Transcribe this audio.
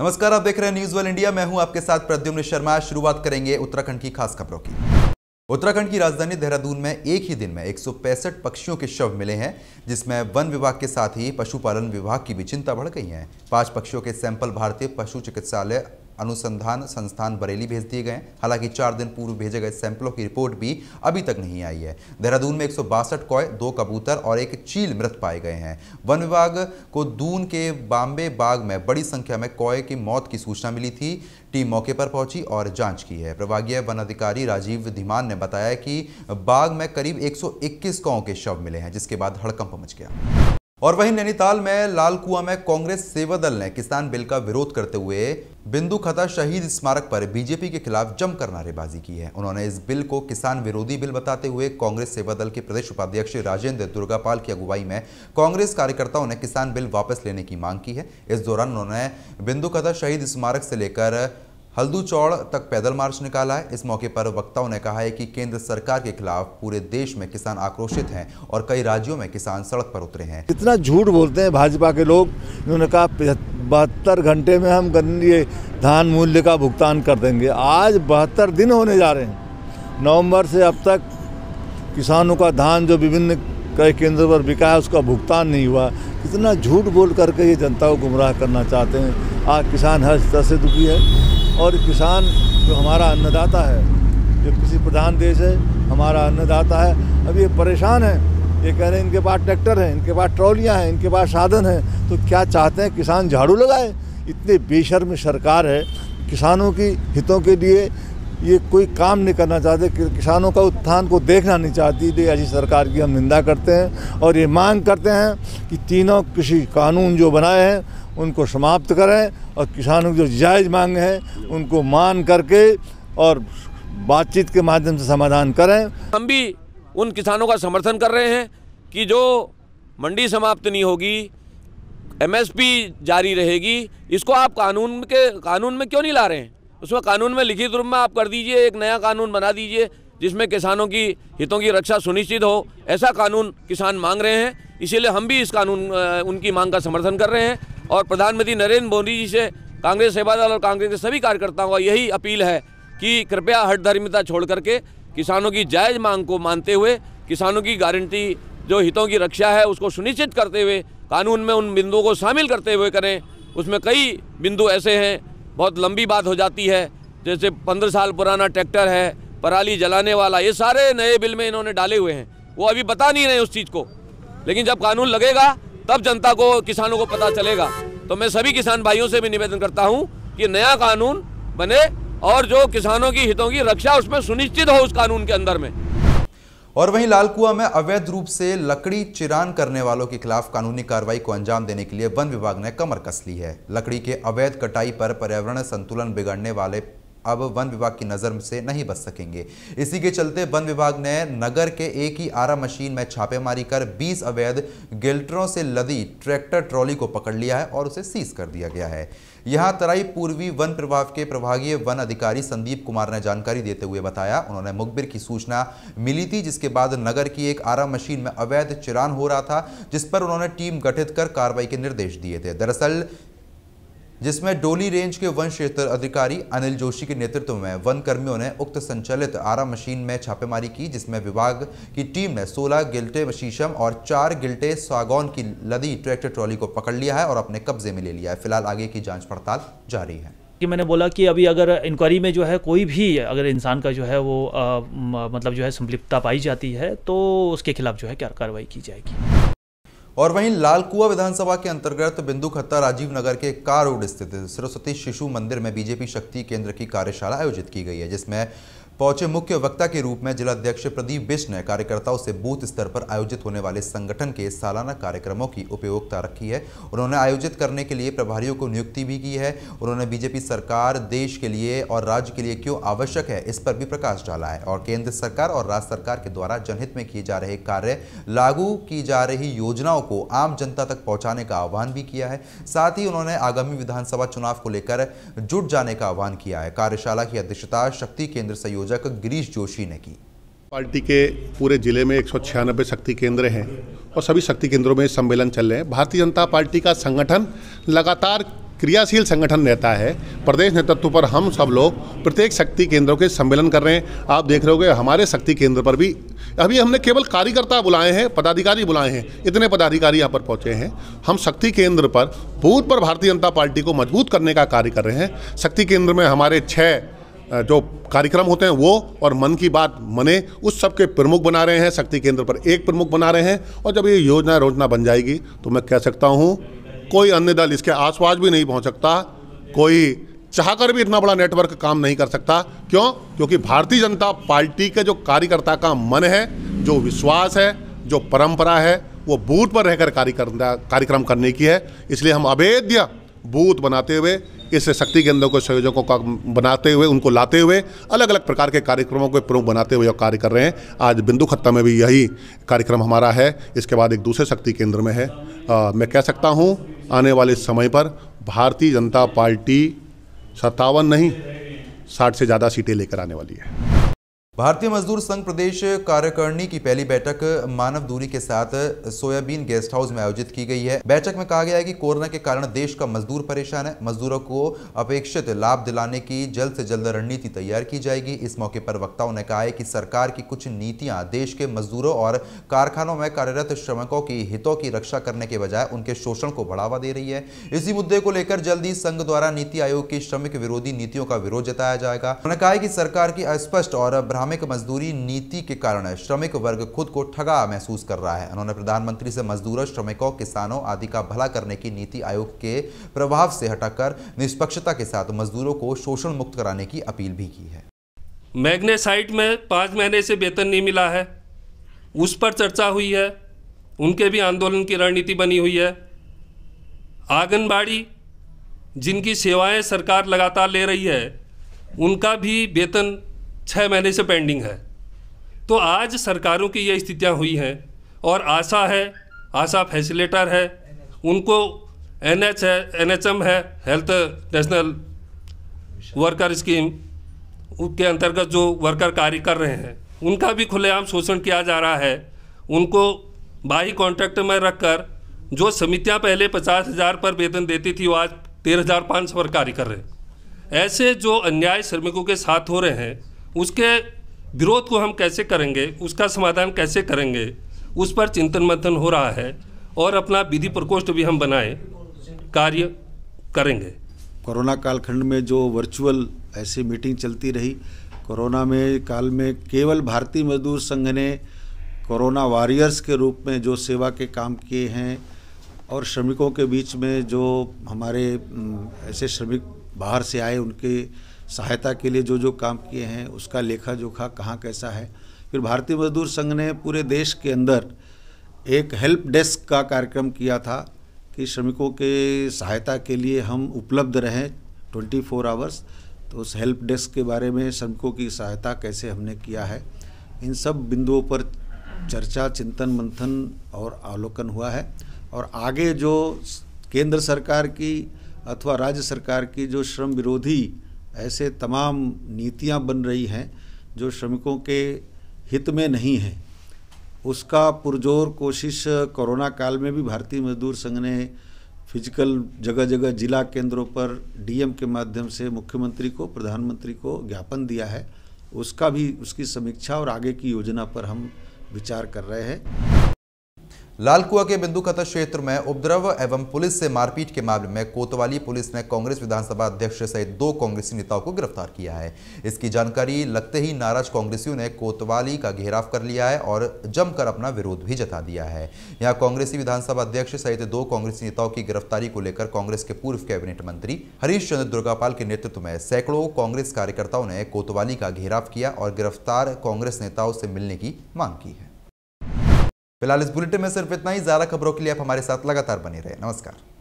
नमस्कार आप देख रहे हैं न्यूज वेल इंडिया मैं हूं आपके साथ प्रद्युम्न शर्मा शुरुआत करेंगे उत्तराखंड की खास खबरों की उत्तराखंड की राजधानी देहरादून में एक ही दिन में एक पक्षियों के शव मिले हैं जिसमें वन विभाग के साथ ही पशुपालन विभाग की भी चिंता बढ़ गई है पांच पक्षियों के सैंपल भारतीय पशु चिकित्सालय अनुसंधान संस्थान बरेली भेज दिए गए हालांकि चार दिन पूर्व भेजे गए सैंपलों की रिपोर्ट भी अभी तक नहीं आई है देहरादून में एक कॉय दो कबूतर और एक चील मृत पाए गए हैं वन विभाग को दून के बाम्बे बाग में बड़ी संख्या में कॉय की मौत की सूचना मिली थी टीम मौके पर पहुंची और जांच की है प्रभागीय वन अधिकारी राजीव धीमान ने बताया कि बाघ में करीब 121 सौ के शव मिले हैं जिसके बाद हड़कंप मच गया और वहीं नैनीताल में लाल कुआ में कांग्रेस सेवा दल ने किसान बिल का विरोध करते हुए बिंदु खता शहीद स्मारक पर बीजेपी के खिलाफ जमकर नारेबाजी की है उन्होंने इस बिल को किसान विरोधी बिल बताते हुए कांग्रेस सेवा दल के प्रदेश उपाध्यक्ष राजेंद्र दुर्गापाल की अगुवाई में कांग्रेस कार्यकर्ताओं ने किसान बिल वापस लेने की मांग की है इस दौरान उन्होंने बिंदु खता शहीद स्मारक से लेकर हल्दू चौड़ तक पैदल मार्च निकाला है इस मौके पर वक्ताओं ने कहा है कि केंद्र सरकार के खिलाफ पूरे देश में किसान आक्रोशित हैं और कई राज्यों में किसान सड़क पर उतरे हैं इतना झूठ बोलते हैं भाजपा के लोग उन्होंने कहा बहत्तर घंटे में हम गन्ने धान मूल्य का भुगतान कर देंगे आज बहत्तर दिन होने जा रहे हैं नवंबर से अब तक किसानों का धान जो विभिन्न कई केंद्र पर बिका है उसका भुगतान नहीं हुआ कितना झूठ बोल करके ये जनता को गुमराह करना चाहते हैं आज किसान हर तरह से दुखी है और किसान जो हमारा अन्नदाता है जो किसी प्रधान देश है हमारा अन्नदाता है अब ये परेशान है ये कह रहे हैं इनके पास ट्रैक्टर है इनके पास ट्रॉलियाँ हैं इनके पास साधन हैं तो क्या चाहते हैं किसान झाड़ू लगाए इतने बेशर्म सरकार है किसानों की हितों के लिए ये कोई काम नहीं करना चाहते किसानों का उत्थान को देखना नहीं चाहती तो ऐसी सरकार की हम निंदा करते हैं और ये मांग करते हैं कि तीनों कृषि कानून जो बनाए हैं उनको समाप्त करें और किसानों की जो जायज़ मांग है उनको मान करके और बातचीत के माध्यम से समाधान करें हम भी उन किसानों का समर्थन कर रहे हैं कि जो मंडी समाप्त नहीं होगी एमएसपी जारी रहेगी इसको आप कानून के कानून में क्यों नहीं ला रहे हैं उसमें कानून में लिखित रूप में आप कर दीजिए एक नया कानून बना दीजिए जिसमें किसानों की हितों की रक्षा सुनिश्चित हो ऐसा कानून किसान मांग रहे हैं इसीलिए हम भी इस कानून उनकी मांग का समर्थन कर रहे हैं और प्रधानमंत्री नरेंद्र मोदी जी से कांग्रेस सेवादल और कांग्रेस के सभी कार्यकर्ताओं का यही अपील है कि कृपया हट धर्मिता छोड़ करके किसानों की जायज़ मांग को मानते हुए किसानों की गारंटी जो हितों की रक्षा है उसको सुनिश्चित करते हुए कानून में उन बिंदुओं को शामिल करते हुए करें उसमें कई बिंदु ऐसे हैं बहुत लंबी बात हो जाती है जैसे पंद्रह साल पुराना ट्रैक्टर है पराली जलाने वाला ये सारे नए बिल में इन्होंने डाले हुए हैं वो अभी बता नहीं रहे उस चीज़ को लेकिन जब कानून लगेगा तब जनता को किसानों को पता चलेगा तो मैं सभी किसान भाइयों से भी निवेदन करता हूँ कि नया कानून बने और जो किसानों की हितों की रक्षा उसमें सुनिश्चित हो उस कानून के अंदर में और वहीं लालकुआ में अवैध रूप से लकड़ी चिरान करने वालों के खिलाफ कानूनी कार्रवाई को अंजाम देने के लिए वन विभाग ने कमर कस ली है लकड़ी के अवैध कटाई पर पर्यावरण संतुलन बिगड़ने वाले अब वन विभाग की नज़र से नहीं बच सकेंगे इसी के चलते वन विभाग ने नगर के एक ही आरा मशीन में छापेमारी कर 20 अवैध गिल्टरों से लदी ट्रैक्टर ट्रॉली को पकड़ लिया है और उसे सीज कर दिया गया है यहां तराई पूर्वी वन प्रभाग के प्रभागीय वन अधिकारी संदीप कुमार ने जानकारी देते हुए बताया उन्होंने मुखबिर की सूचना मिली थी जिसके बाद नगर की एक आरा मशीन में अवैध चिरान हो रहा था जिस पर उन्होंने टीम गठित कर कार्रवाई के निर्देश दिए थे दरअसल जिसमें डोली रेंज के वन क्षेत्र अधिकारी अनिल जोशी के नेतृत्व में वन कर्मियों ने उक्त संचालित आरा मशीन में छापेमारी की जिसमें विभाग की टीम ने 16 गिल्टे शीशम और 4 गिल्टे सागौन की लदी ट्रैक्टर ट्रॉली को पकड़ लिया है और अपने कब्जे में ले लिया है फिलहाल आगे की जांच पड़ताल जारी है कि मैंने बोला कि अभी अगर इंक्वायरी में जो है कोई भी अगर इंसान का जो है वो आ, मतलब जो है संलिप्तता पाई जाती है तो उसके खिलाफ जो है क्या कार्रवाई की जाएगी और वहीं लालकुआ विधानसभा के अंतर्गत बिंदु खत्ता राजीव नगर के कार रोड स्थित सरस्वती शिशु मंदिर में बीजेपी शक्ति केंद्र की कार्यशाला आयोजित की गई है जिसमें पहुंचे मुख्य वक्ता के रूप में जिलाध्यक्ष प्रदीप बिश ने कार्यकर्ताओं से बूथ स्तर पर आयोजित होने वाले संगठन के सालाना कार्यक्रमों की उपयोगिता रखी है उन्होंने आयोजित करने के लिए प्रभारियों को नियुक्ति भी की है उन्होंने बीजेपी सरकार देश के लिए और राज्य के लिए क्यों आवश्यक है इस पर भी प्रकाश डाला है और केंद्र सरकार और राज्य सरकार के द्वारा जनहित में किए जा रहे कार्य लागू की जा रही योजनाओं को आम जनता तक पहुँचाने का आह्वान भी किया है साथ ही उन्होंने आगामी विधानसभा चुनाव को लेकर जुट जाने का आह्वान किया है कार्यशाला की अध्यक्षता शक्ति केंद्र सहयोग रोजा का गिरीश जोशी ने की पार्टी के पूरे जिले में एक शक्ति केंद्र हैं और सभी शक्ति केंद्रों में सम्मेलन चल रहे हैं भारतीय जनता पार्टी का संगठन लगातार क्रियाशील संगठन रहता है प्रदेश नेतृत्व पर हम सब लोग प्रत्येक शक्ति केंद्रों के सम्मेलन कर रहे हैं आप देख रहे हो हमारे शक्ति केंद्र पर भी अभी हमने केवल कार्यकर्ता बुलाए हैं पदाधिकारी बुलाए हैं इतने पदाधिकारी यहाँ पर पहुँचे हैं हम शक्ति केंद्र पर बूथ पर भारतीय जनता पार्टी को मजबूत करने का कार्य कर रहे हैं शक्ति केंद्र में हमारे छः जो कार्यक्रम होते हैं वो और मन की बात मने उस सब के प्रमुख बना रहे हैं शक्ति केंद्र पर एक प्रमुख बना रहे हैं और जब ये योजना रोजना बन जाएगी तो मैं कह सकता हूँ कोई अन्य दल इसके आसपास भी नहीं पहुँच सकता कोई चाहकर भी इतना बड़ा नेटवर्क काम नहीं कर सकता क्यों क्योंकि भारतीय जनता पार्टी के जो कार्यकर्ता का मन है जो विश्वास है जो परंपरा है वो बूथ पर रहकर कार्यक्रम करने की है इसलिए हम अवैध बूथ बनाते हुए इस शक्ति केंद्रों के संयोजकों का बनाते हुए उनको लाते हुए अलग अलग प्रकार के कार्यक्रमों को प्रमुख बनाते हुए कार्य कर रहे हैं आज बिंदु खत्ता में भी यही कार्यक्रम हमारा है इसके बाद एक दूसरे शक्ति केंद्र में है आ, मैं कह सकता हूँ आने वाले समय पर भारतीय जनता पार्टी सत्तावन नहीं साठ से ज़्यादा सीटें लेकर आने वाली है भारतीय मजदूर संघ प्रदेश कार्यकारिणी की पहली बैठक मानव दूरी के साथ सोयाबीन गेस्ट हाउस में आयोजित की गई है बैठक में कहा गया है कि कोरोना के कारण देश का मजदूर परेशान है मजदूरों को अपेक्षित लाभ दिलाने की जल्द से जल्द रणनीति तैयार की जाएगी इस मौके पर वक्ताओं ने कहा है कि सरकार की कुछ नीतियां देश के मजदूरों और कारखानों में कार्यरत श्रमिकों की हितों की रक्षा करने के बजाय उनके शोषण को बढ़ावा दे रही है इसी मुद्दे को लेकर जल्द ही संघ द्वारा नीति आयोग की श्रमिक विरोधी नीतियों का विरोध जताया जाएगा उन्होंने कहा कि सरकार की अस्पष्ट और श्रमिक मजदूरी नीति के कारण श्रमिक वर्ग खुद को ठगा महसूस कर रहा है उन्होंने प्रधानमंत्री से मजदूरों श्रमिकों किसानों आदि का भला करने की नीति आयोग के प्रभाव से हटाकर निष्पक्षता के साथ मजदूरों को शोषण मुक्त कराने की अपील भी की है मैग्नेसाइट में पाँच महीने से वेतन नहीं मिला है उस पर चर्चा हुई है उनके भी आंदोलन की रणनीति बनी हुई है आंगनबाड़ी जिनकी सेवाएं सरकार लगातार ले रही है उनका भी वेतन छः महीने से पेंडिंग है तो आज सरकारों की ये स्थितियाँ हुई हैं और आशा है आशा फैसिलेटर है उनको एन एच है एन एच एम है हेल्थ नेशनल वर्कर स्कीम के अंतर्गत जो वर्कर कार्य कर रहे हैं उनका भी खुलेआम शोषण किया जा रहा है उनको बाही कॉन्ट्रैक्ट में रखकर जो समितियां पहले पचास हज़ार पर वेतन देती थी वो आज तेरह हज़ार पाँच सौ पर कार्य कर रहे हैं ऐसे जो अन्याय श्रमिकों के साथ हो रहे हैं उसके विरोध को हम कैसे करेंगे उसका समाधान कैसे करेंगे उस पर चिंतन मंथन हो रहा है और अपना विधि प्रकोष्ठ भी हम बनाए कार्य करेंगे कोरोना कालखंड में जो वर्चुअल ऐसी मीटिंग चलती रही कोरोना में काल में केवल भारतीय मजदूर संघ ने कोरोना वॉरियर्स के रूप में जो सेवा के काम किए हैं और श्रमिकों के बीच में जो हमारे ऐसे श्रमिक बाहर से आए उनके सहायता के लिए जो जो काम किए हैं उसका लेखा जोखा कहाँ कैसा है फिर भारतीय मजदूर संघ ने पूरे देश के अंदर एक हेल्प डेस्क का कार्यक्रम किया था कि श्रमिकों के सहायता के लिए हम उपलब्ध रहें 24 फोर आवर्स तो उस हेल्प डेस्क के बारे में श्रमिकों की सहायता कैसे हमने किया है इन सब बिंदुओं पर चर्चा चिंतन मंथन और अवलोकन हुआ है और आगे जो केंद्र सरकार की अथवा राज्य सरकार की जो श्रम विरोधी ऐसे तमाम नीतियाँ बन रही हैं जो श्रमिकों के हित में नहीं है उसका पुरजोर कोशिश कोरोना काल में भी भारतीय मजदूर संघ ने फिजिकल जगह जगह जिला केंद्रों पर डीएम के माध्यम से मुख्यमंत्री को प्रधानमंत्री को ज्ञापन दिया है उसका भी उसकी समीक्षा और आगे की योजना पर हम विचार कर रहे हैं लालकुआ के बिंदु खतर क्षेत्र में उपद्रव एवं पुलिस से मारपीट के मामले में कोतवाली पुलिस ने कांग्रेस विधानसभा अध्यक्ष सहित दो कांग्रेसी नेताओं को गिरफ्तार किया है इसकी जानकारी लगते ही नाराज कांग्रेसियों ने कोतवाली का घेराव कर लिया है और जमकर अपना विरोध भी जता दिया है यहाँ कांग्रेसी विधानसभा अध्यक्ष सहित दो कांग्रेसी नेताओं की गिरफ्तारी को लेकर कांग्रेस के पूर्व कैबिनेट मंत्री हरीश चंद्र दुर्गापाल के नेतृत्व में सैकड़ों कांग्रेस कार्यकर्ताओं ने कोतवाली का घेराव किया और गिरफ्तार कांग्रेस नेताओं से मिलने की मांग की है फिलहाल इस बुलेटिन में सिर्फ इतना ही ज्यादा खबरों के लिए आप हमारे साथ लगातार बने रहे नमस्कार